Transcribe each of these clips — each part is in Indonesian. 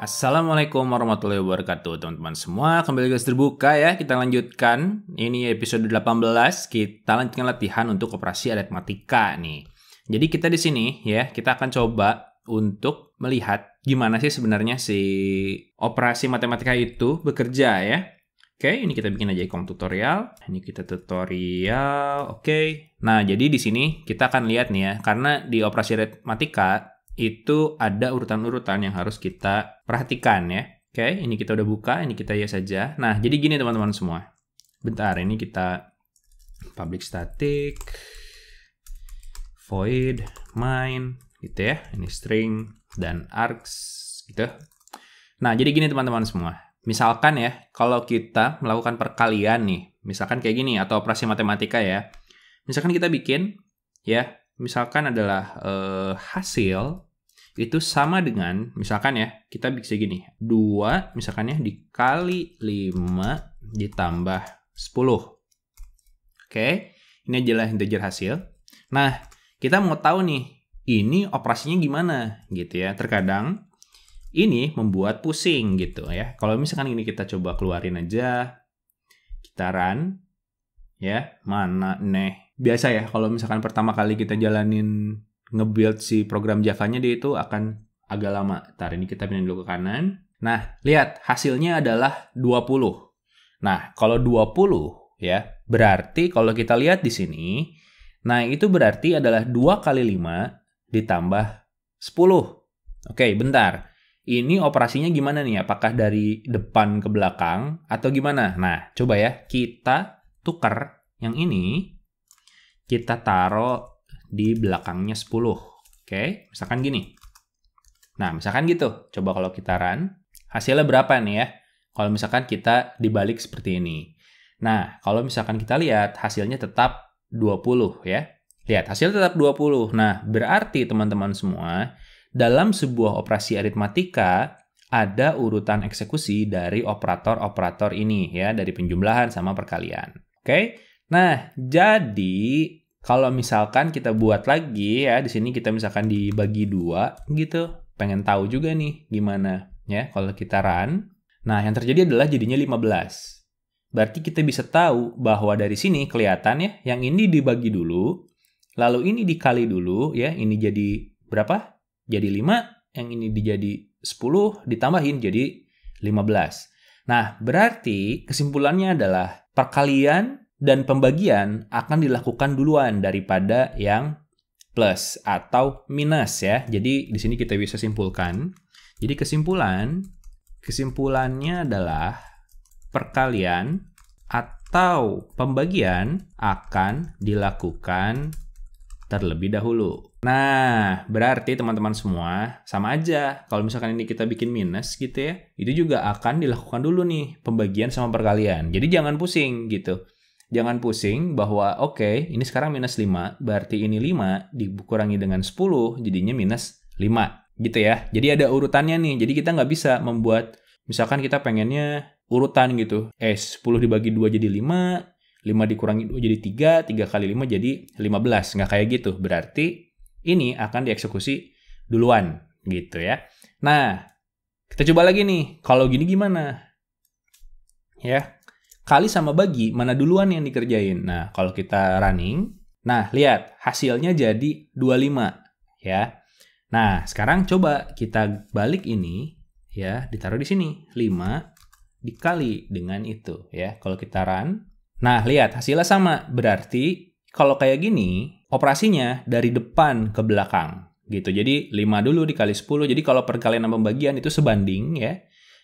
Assalamualaikum warahmatullahi wabarakatuh teman-teman semua Kembali guys terbuka ya Kita lanjutkan Ini episode 18 Kita lanjutkan latihan untuk operasi aritmatika nih Jadi kita di sini ya Kita akan coba untuk melihat Gimana sih sebenarnya si operasi matematika itu bekerja ya Oke, okay, ini kita bikin aja icon tutorial. Ini kita tutorial, oke. Okay. Nah, jadi di sini kita akan lihat nih ya, karena di operasi matematika itu ada urutan-urutan yang harus kita perhatikan ya. Oke, okay, ini kita udah buka, ini kita ya saja. Nah, jadi gini teman-teman semua. Bentar, ini kita public static void main gitu ya. Ini string dan args gitu. Nah, jadi gini teman-teman semua Misalkan ya, kalau kita melakukan perkalian nih, misalkan kayak gini atau operasi matematika ya. Misalkan kita bikin ya, misalkan adalah eh, hasil itu sama dengan misalkan ya, kita kayak gini, 2 misalkan ya dikali 5 ditambah 10. Oke, ini adalah integer hasil. Nah, kita mau tahu nih, ini operasinya gimana gitu ya. Terkadang ini membuat pusing gitu ya. Kalau misalkan ini kita coba keluarin aja kita run ya, mana nih. Biasa ya kalau misalkan pertama kali kita jalanin nge-build si program Javanya dia itu akan agak lama. Tar ini kita pindah dulu ke kanan. Nah, lihat hasilnya adalah 20. Nah, kalau 20 ya, berarti kalau kita lihat di sini, nah itu berarti adalah 2 kali 5 ditambah 10. Oke, bentar ini operasinya gimana nih? Apakah dari depan ke belakang atau gimana? Nah, coba ya kita tukar yang ini kita taruh di belakangnya 10. Oke, misalkan gini. Nah, misalkan gitu. Coba kalau kita run, hasilnya berapa nih ya? Kalau misalkan kita dibalik seperti ini. Nah, kalau misalkan kita lihat hasilnya tetap 20 ya. Lihat, hasil tetap 20. Nah, berarti teman-teman semua, dalam sebuah operasi aritmatika, ada urutan eksekusi dari operator-operator ini ya, dari penjumlahan sama perkalian. Oke. Okay? Nah, jadi kalau misalkan kita buat lagi ya, di sini kita misalkan dibagi dua gitu. Pengen tahu juga nih gimana ya kalau kita run. Nah, yang terjadi adalah jadinya 15. Berarti kita bisa tahu bahwa dari sini kelihatan ya, yang ini dibagi dulu, lalu ini dikali dulu ya, ini jadi berapa? jadi 5, yang ini dijadi 10, ditambahin jadi 15. Nah, berarti kesimpulannya adalah perkalian dan pembagian akan dilakukan duluan daripada yang plus atau minus ya. Jadi di sini kita bisa simpulkan. Jadi kesimpulan kesimpulannya adalah perkalian atau pembagian akan dilakukan terlebih dahulu. Nah, berarti teman-teman semua sama aja. Kalau misalkan ini kita bikin minus gitu ya, itu juga akan dilakukan dulu nih pembagian sama perkalian. Jadi jangan pusing gitu. Jangan pusing bahwa oke, okay, ini sekarang minus 5, berarti ini 5 dikurangi dengan 10 jadinya minus 5 gitu ya. Jadi ada urutannya nih. Jadi kita nggak bisa membuat misalkan kita pengennya urutan gitu. Eh, 10 dibagi 2 jadi 5, 5 dikurangi 2 jadi 3, 3 kali 5 jadi 15. Nggak kayak gitu. Berarti ini akan dieksekusi duluan gitu ya. Nah, kita coba lagi nih. Kalau gini gimana? Ya. Kali sama bagi, mana duluan yang dikerjain? Nah, kalau kita running, nah lihat hasilnya jadi 25 ya. Nah, sekarang coba kita balik ini ya, ditaruh di sini. 5 dikali dengan itu ya. Kalau kita run, Nah, lihat hasilnya sama. Berarti kalau kayak gini, operasinya dari depan ke belakang gitu. Jadi 5 dulu dikali 10. Jadi kalau perkalian pembagian itu sebanding ya.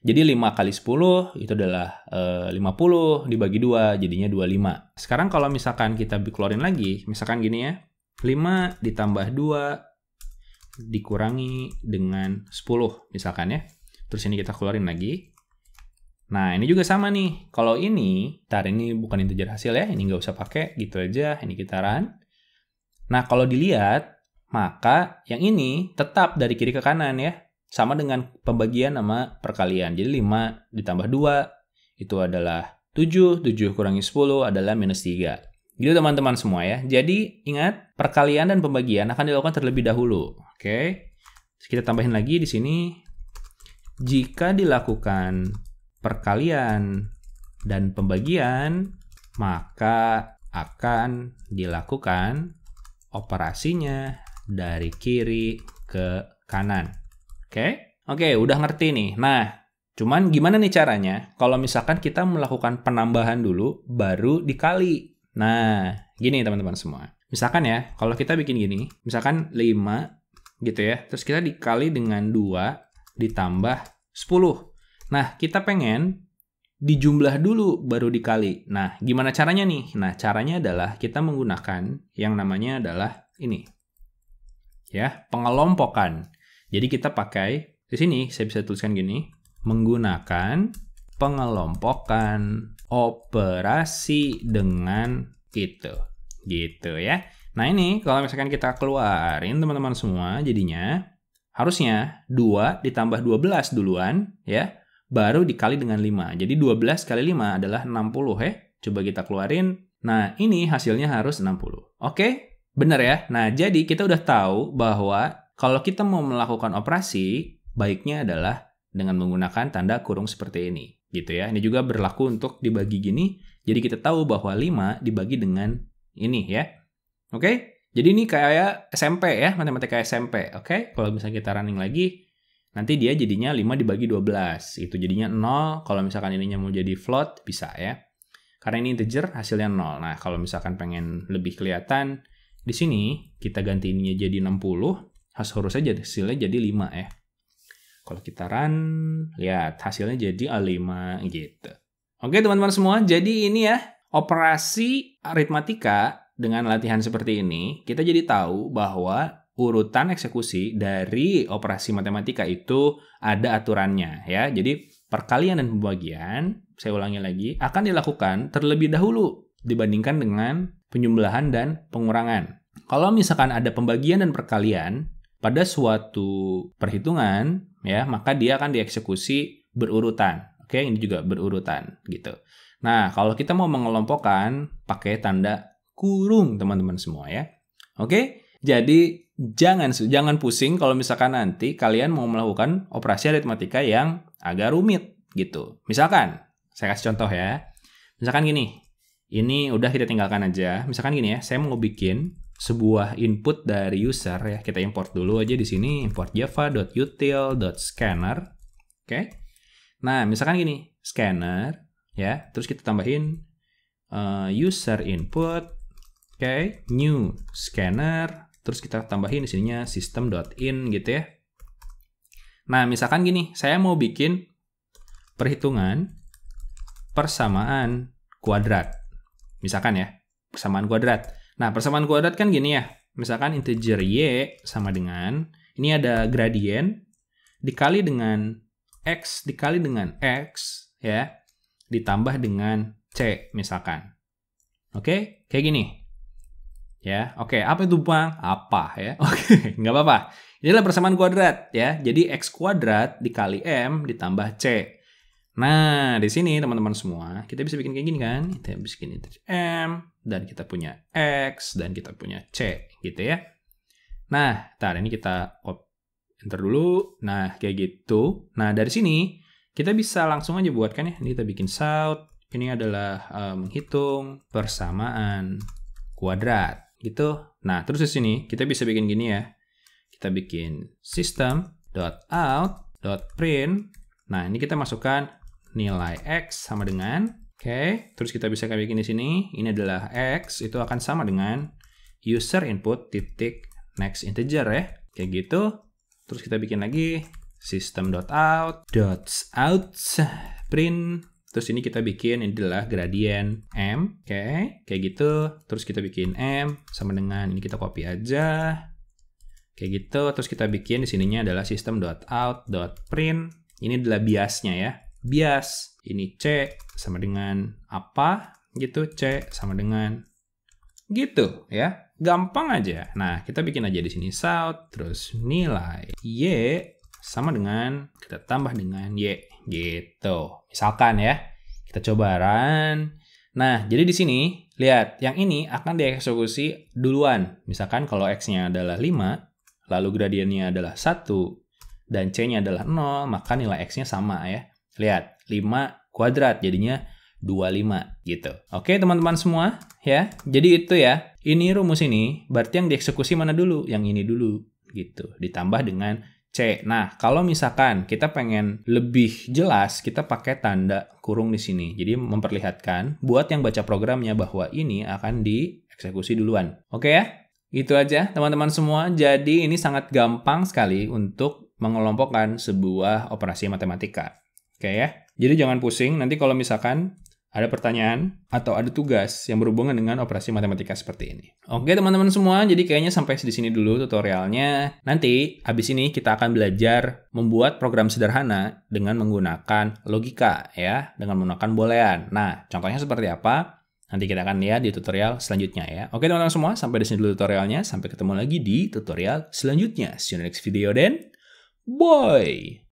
Jadi 5 kali 10 itu adalah e, eh, 50 dibagi 2 jadinya 25. Sekarang kalau misalkan kita keluarin lagi, misalkan gini ya. 5 ditambah 2 dikurangi dengan 10 misalkan ya. Terus ini kita keluarin lagi. Nah, ini juga sama nih. Kalau ini, tar ini bukan integer hasil ya, ini nggak usah pakai, gitu aja, ini kita run. Nah, kalau dilihat, maka yang ini tetap dari kiri ke kanan ya. Sama dengan pembagian sama perkalian. Jadi 5 ditambah 2 itu adalah 7, 7 kurangi 10 adalah minus 3. Gitu teman-teman semua ya. Jadi ingat, perkalian dan pembagian akan dilakukan terlebih dahulu. Oke, kita tambahin lagi di sini. Jika dilakukan perkalian dan pembagian, maka akan dilakukan operasinya dari kiri ke kanan. Oke? Oke, udah ngerti nih. Nah, cuman gimana nih caranya? Kalau misalkan kita melakukan penambahan dulu, baru dikali. Nah, gini teman-teman semua. Misalkan ya, kalau kita bikin gini, misalkan 5 gitu ya, terus kita dikali dengan 2 ditambah 10. Nah, kita pengen dijumlah dulu baru dikali. Nah, gimana caranya nih? Nah, caranya adalah kita menggunakan yang namanya adalah ini. Ya, pengelompokan. Jadi kita pakai di sini saya bisa tuliskan gini, menggunakan pengelompokan operasi dengan itu. Gitu ya. Nah, ini kalau misalkan kita keluarin teman-teman semua jadinya harusnya 2 ditambah 12 duluan ya baru dikali dengan 5. Jadi 12 kali 5 adalah 60 ya. Coba kita keluarin. Nah, ini hasilnya harus 60. Oke? Benar ya? Nah, jadi kita udah tahu bahwa kalau kita mau melakukan operasi, baiknya adalah dengan menggunakan tanda kurung seperti ini. Gitu ya. Ini juga berlaku untuk dibagi gini. Jadi kita tahu bahwa 5 dibagi dengan ini ya. Oke? Jadi ini kayak SMP ya, matematika SMP. Oke? Kalau misalnya kita running lagi, nanti dia jadinya 5 dibagi 12. Itu jadinya 0. Kalau misalkan ininya mau jadi float, bisa ya. Karena ini integer, hasilnya 0. Nah, kalau misalkan pengen lebih kelihatan, di sini kita ganti ininya jadi 60, harusnya jadi, hasilnya jadi 5 ya. Kalau kita run, lihat hasilnya jadi A5 gitu. Oke teman-teman semua, jadi ini ya operasi aritmatika dengan latihan seperti ini, kita jadi tahu bahwa urutan eksekusi dari operasi matematika itu ada aturannya ya. Jadi perkalian dan pembagian, saya ulangi lagi, akan dilakukan terlebih dahulu dibandingkan dengan penjumlahan dan pengurangan. Kalau misalkan ada pembagian dan perkalian pada suatu perhitungan ya, maka dia akan dieksekusi berurutan. Oke, ini juga berurutan gitu. Nah, kalau kita mau mengelompokkan pakai tanda kurung teman-teman semua ya. Oke, jadi jangan jangan pusing kalau misalkan nanti kalian mau melakukan operasi aritmatika yang agak rumit gitu. Misalkan, saya kasih contoh ya. Misalkan gini, ini udah kita tinggalkan aja. Misalkan gini ya, saya mau bikin sebuah input dari user ya. Kita import dulu aja di sini import java.util.scanner. Oke. Nah, misalkan gini, scanner ya. Terus kita tambahin uh, user input. Oke, okay. new scanner Terus kita tambahin di sininya in gitu ya. Nah, misalkan gini, saya mau bikin perhitungan persamaan kuadrat. Misalkan ya, persamaan kuadrat. Nah, persamaan kuadrat kan gini ya. Misalkan integer y sama dengan ini ada gradien dikali dengan x dikali dengan x ya ditambah dengan c misalkan. Oke, kayak gini. Ya, oke. Okay. Apa itu bang? Apa ya? Oke, okay, nggak apa-apa. Inilah persamaan kuadrat ya. Jadi x kuadrat dikali m ditambah c. Nah, di sini teman-teman semua kita bisa bikin kayak gini kan? Kita bisa bikin m dan kita punya x dan kita punya c gitu ya. Nah, tar ini kita enter dulu. Nah, kayak gitu. Nah, dari sini kita bisa langsung aja buatkan ya. Ini kita bikin south. Ini adalah menghitung menghitung persamaan kuadrat gitu. Nah, terus di sini kita bisa bikin gini ya. Kita bikin system out print. Nah, ini kita masukkan nilai x sama dengan oke, okay. terus kita bisa bikin di sini ini adalah x itu akan sama dengan user input titik next integer ya. Kayak gitu. Terus kita bikin lagi system out print Terus ini kita bikin ini adalah gradien M, oke, okay. kayak gitu. Terus kita bikin M sama dengan ini kita copy aja. Kayak gitu, terus kita bikin di sininya adalah print Ini adalah biasnya ya. Bias. Ini C sama dengan apa? Gitu, C sama dengan gitu ya. Gampang aja. Nah, kita bikin aja di sini south terus nilai Y sama dengan kita tambah dengan Y Gitu. Misalkan ya, kita coba run. Nah, jadi di sini, lihat, yang ini akan dieksekusi duluan. Misalkan kalau X-nya adalah 5, lalu gradiennya adalah 1, dan C-nya adalah 0, maka nilai X-nya sama ya. Lihat, 5 kuadrat jadinya 25 gitu. Oke, teman-teman semua ya. Jadi itu ya. Ini rumus ini berarti yang dieksekusi mana dulu? Yang ini dulu gitu. Ditambah dengan C. Nah, kalau misalkan kita pengen lebih jelas, kita pakai tanda kurung di sini. Jadi memperlihatkan buat yang baca programnya bahwa ini akan dieksekusi duluan. Oke ya? Itu aja teman-teman semua. Jadi ini sangat gampang sekali untuk mengelompokkan sebuah operasi matematika. Oke ya? Jadi jangan pusing, nanti kalau misalkan ada pertanyaan, atau ada tugas yang berhubungan dengan operasi matematika seperti ini. Oke teman-teman semua, jadi kayaknya sampai di sini dulu tutorialnya. Nanti habis ini kita akan belajar membuat program sederhana dengan menggunakan logika ya, dengan menggunakan boolean. Nah, contohnya seperti apa? Nanti kita akan lihat di tutorial selanjutnya ya. Oke teman-teman semua, sampai di sini dulu tutorialnya. Sampai ketemu lagi di tutorial selanjutnya. See you next video then. bye!